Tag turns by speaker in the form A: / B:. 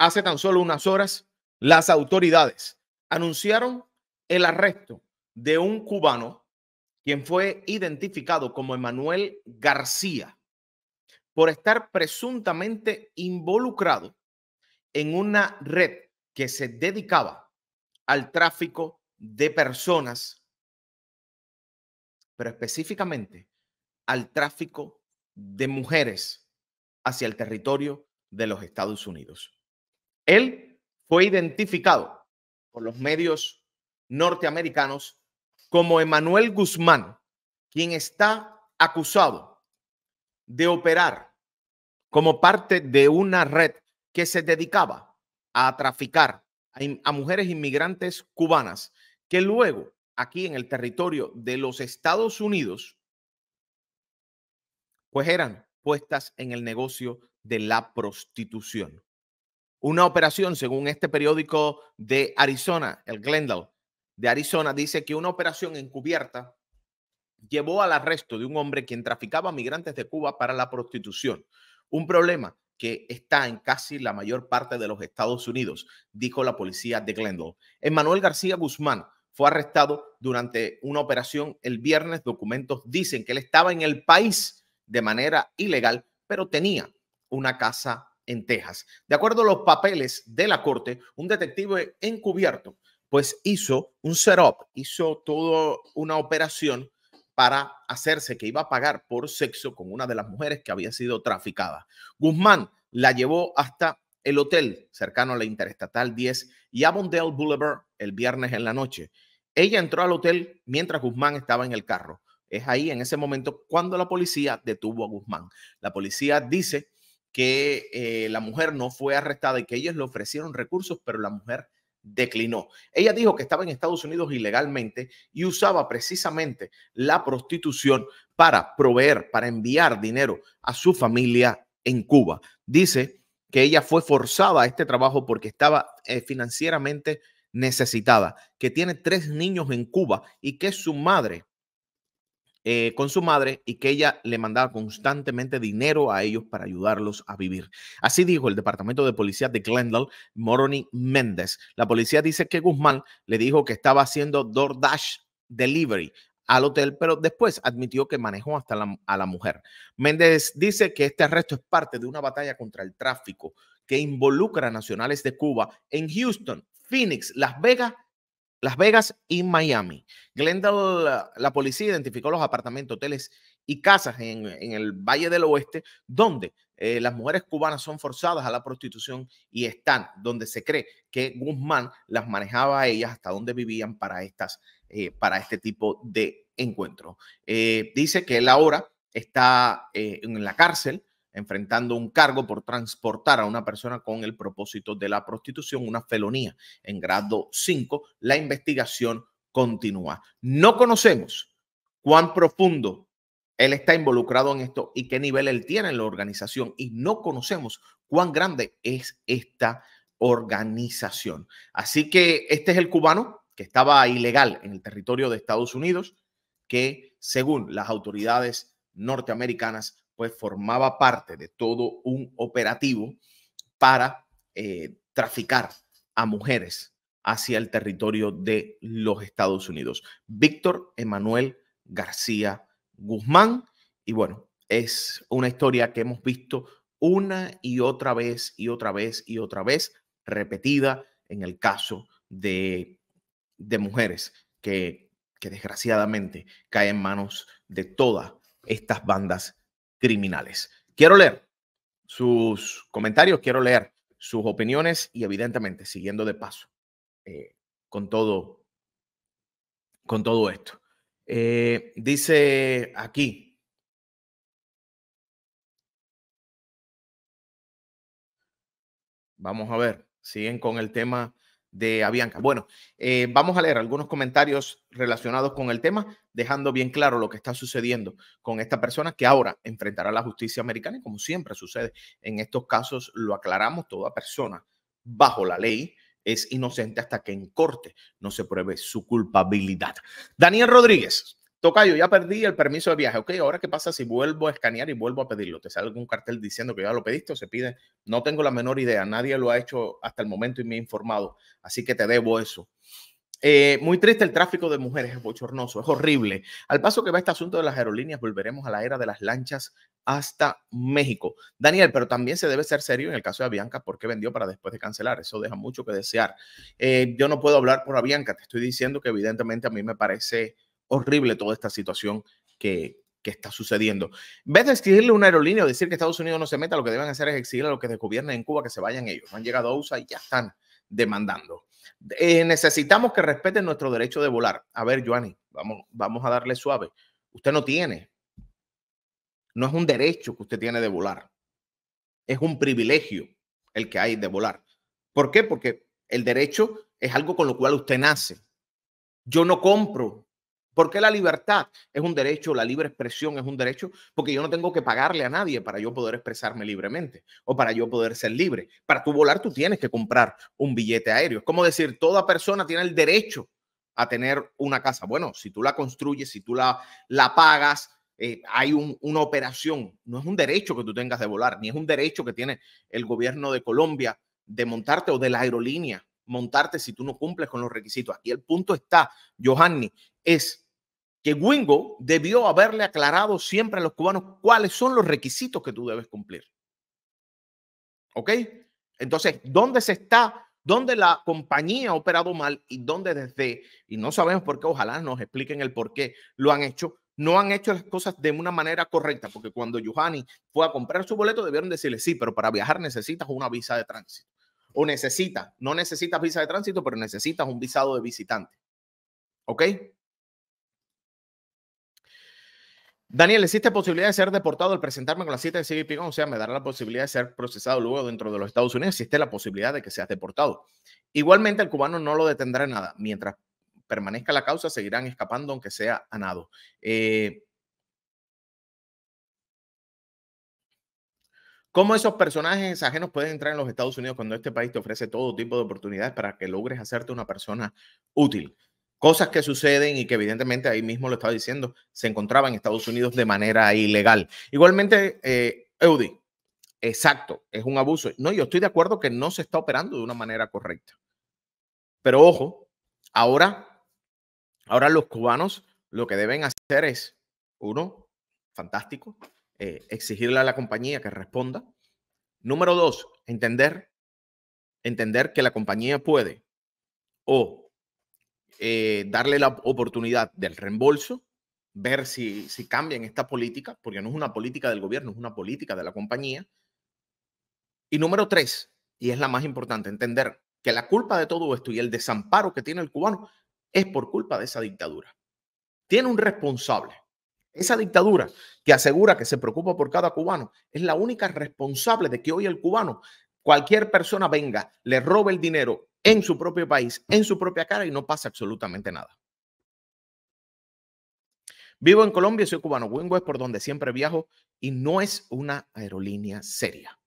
A: hace tan solo unas horas, las autoridades anunciaron el arresto de un cubano quien fue identificado como Emanuel García por estar presuntamente involucrado en una red que se dedicaba al tráfico de personas, pero específicamente al tráfico de mujeres hacia el territorio de los Estados Unidos. Él fue identificado por los medios norteamericanos como Emanuel Guzmán, quien está acusado de operar como parte de una red que se dedicaba a traficar a, a mujeres inmigrantes cubanas que luego aquí en el territorio de los Estados Unidos, pues eran puestas en el negocio de la prostitución. Una operación, según este periódico de Arizona, el Glendale de Arizona, dice que una operación encubierta llevó al arresto de un hombre quien traficaba migrantes de Cuba para la prostitución. Un problema que está en casi la mayor parte de los Estados Unidos, dijo la policía de Glendale. Emmanuel García Guzmán fue arrestado durante una operación el viernes. Documentos dicen que él estaba en el país de manera ilegal, pero tenía una casa en Texas. De acuerdo a los papeles de la corte, un detective encubierto pues hizo un setup, hizo toda una operación para hacerse que iba a pagar por sexo con una de las mujeres que había sido traficada. Guzmán la llevó hasta el hotel cercano a la Interestatal 10 y Avondale Boulevard el viernes en la noche. Ella entró al hotel mientras Guzmán estaba en el carro. Es ahí, en ese momento, cuando la policía detuvo a Guzmán. La policía dice que eh, la mujer no fue arrestada y que ellos le ofrecieron recursos, pero la mujer declinó. Ella dijo que estaba en Estados Unidos ilegalmente y usaba precisamente la prostitución para proveer, para enviar dinero a su familia en Cuba. Dice que ella fue forzada a este trabajo porque estaba eh, financieramente necesitada, que tiene tres niños en Cuba y que su madre eh, con su madre y que ella le mandaba constantemente dinero a ellos para ayudarlos a vivir. Así dijo el Departamento de Policía de Glendale, Moroni Méndez. La policía dice que Guzmán le dijo que estaba haciendo DoorDash Delivery al hotel, pero después admitió que manejó hasta a la mujer. Méndez dice que este arresto es parte de una batalla contra el tráfico que involucra a nacionales de Cuba en Houston, Phoenix, Las Vegas las Vegas y Miami. Glendale, la policía identificó los apartamentos, hoteles y casas en, el Valle del Oeste, donde eh, las mujeres cubanas son forzadas a la prostitución y están donde se cree que Guzmán las manejaba a ellas hasta donde vivían para, estas, eh, para este tipo de encuentro. Eh, dice que él ahora está en la cárcel enfrentando un cargo por transportar a una persona con el propósito de la prostitución, una felonía en grado 5. La investigación continúa. No conocemos cuán profundo él está involucrado en esto y qué nivel él tiene en la organización y no conocemos cuán grande es esta organización. Así que este es el cubano que estaba ilegal en el territorio de Estados Unidos, que según las autoridades norteamericanas pues formaba parte de todo un operativo para eh, traficar a mujeres hacia el territorio de los Estados Unidos. Víctor Emanuel García Guzmán. Y bueno, es una historia que hemos visto una y otra vez y otra vez y otra vez repetida en el caso de, mujeres que, que desgraciadamente caen en manos de todas estas bandas criminales. Quiero leer sus comentarios, quiero leer sus opiniones y evidentemente siguiendo de paso eh, con todo con todo esto. Eh, dice aquí. Vamos a ver, siguen con el tema de Avianca. Bueno, eh, vamos a leer algunos comentarios relacionados con el tema, dejando bien claro lo que está sucediendo con esta persona que ahora enfrentará la justicia americana y como siempre sucede en estos casos, lo aclaramos, toda persona bajo la ley es inocente hasta que en corte no se pruebe su culpabilidad. Daniel Rodríguez, Tocayo, ya perdí el permiso de viaje. Ok, ahora qué pasa si vuelvo a escanear y vuelvo a pedirlo. ¿Te sale algún cartel diciendo que ya lo pediste o se pide? No tengo la menor idea. Nadie lo ha hecho hasta el momento y me ha informado. Así que te debo eso. Eh, muy triste el tráfico de mujeres, es bochornoso, es horrible. Al paso que va este asunto de las aerolíneas, volveremos a la era de las lanchas hasta México. Daniel, pero también se debe ser serio en el caso de Avianca, porque vendió para después de cancelar. Eso deja mucho que desear. Eh, yo no puedo hablar por Avianca, te estoy diciendo que evidentemente a mí me parece horrible toda esta situación que, está sucediendo. En vez de exigirle una aerolínea o decir que Estados Unidos no se meta, lo que deben hacer es exigir a los que gobiernan en Cuba que se vayan ellos. Han llegado a USA y ya están demandando. Eh, necesitamos que respeten nuestro derecho de volar. A ver, Joanny, vamos, vamos a darle suave. Usted no tiene. No es un derecho que usted tiene de volar. Es un privilegio el que hay de volar. ¿Por qué? Porque el derecho es algo con lo cual usted nace. Yo no compro ¿Por qué la libertad es un derecho, la libre expresión es un derecho? Porque yo no tengo que pagarle a nadie para yo poder expresarme libremente o para yo poder ser libre. Para tú volar tú tienes que comprar un billete aéreo. Es como decir, toda persona tiene el derecho a tener una casa. Bueno, si tú la construyes, si tú la, la pagas, eh, hay una operación. No es un derecho que tú tengas de volar, ni es un derecho que tiene el gobierno de Colombia de montarte o de la aerolínea montarte si tú no cumples con los requisitos. Aquí el punto está, Johanny, es que Wingo debió haberle aclarado siempre a los cubanos cuáles son los requisitos que tú debes cumplir. ¿Ok? Entonces, ¿dónde se está? ¿Dónde la compañía ha operado mal y dónde desde, y no sabemos por qué, ojalá nos expliquen el por qué lo han hecho, no han hecho las cosas de una manera correcta, porque cuando Johanny fue a comprar su boleto debieron decirle, sí, pero para viajar necesitas una visa de tránsito o necesitas, no necesitas visa de tránsito, pero necesitas un visado de visitante. ¿Ok? Daniel, ¿existe posibilidad de ser deportado al presentarme con la cita de CBP? O sea, ¿me dará la posibilidad de ser procesado luego dentro de los Estados Unidos? ¿Existe la posibilidad de que seas deportado? Igualmente, el cubano no lo detendrá nada. Mientras permanezca la causa, seguirán escapando, aunque sea a nado. Eh, ¿Cómo esos personajes ajenos pueden entrar en los Estados Unidos cuando este país te ofrece todo tipo de oportunidades para que logres hacerte una persona útil? Cosas que suceden y que evidentemente ahí mismo lo estaba diciendo, se encontraba en Estados Unidos de manera ilegal. Igualmente, eh, Eudi, exacto, es un abuso. No, yo estoy de acuerdo que no se está operando de una manera correcta. Pero ojo, ahora, ahora los cubanos lo que deben hacer es, uno, fantástico, eh, exigirle a la compañía que responda. Número dos, entender, entender que la compañía puede o eh, darle la oportunidad del reembolso, ver si, si cambian esta política, porque no es una política del gobierno, es una política de la compañía. Y número tres, y es la más importante, entender que la culpa de todo esto y el desamparo que tiene el cubano es por culpa de esa dictadura. Tiene un responsable esa dictadura que asegura que se preocupa por cada cubano es la única responsable de que hoy el cubano, cualquier persona venga, le robe el dinero en su propio país, en su propia cara y no pasa absolutamente nada. Vivo en Colombia, soy cubano. Wingo es por donde siempre viajo y no es una aerolínea seria.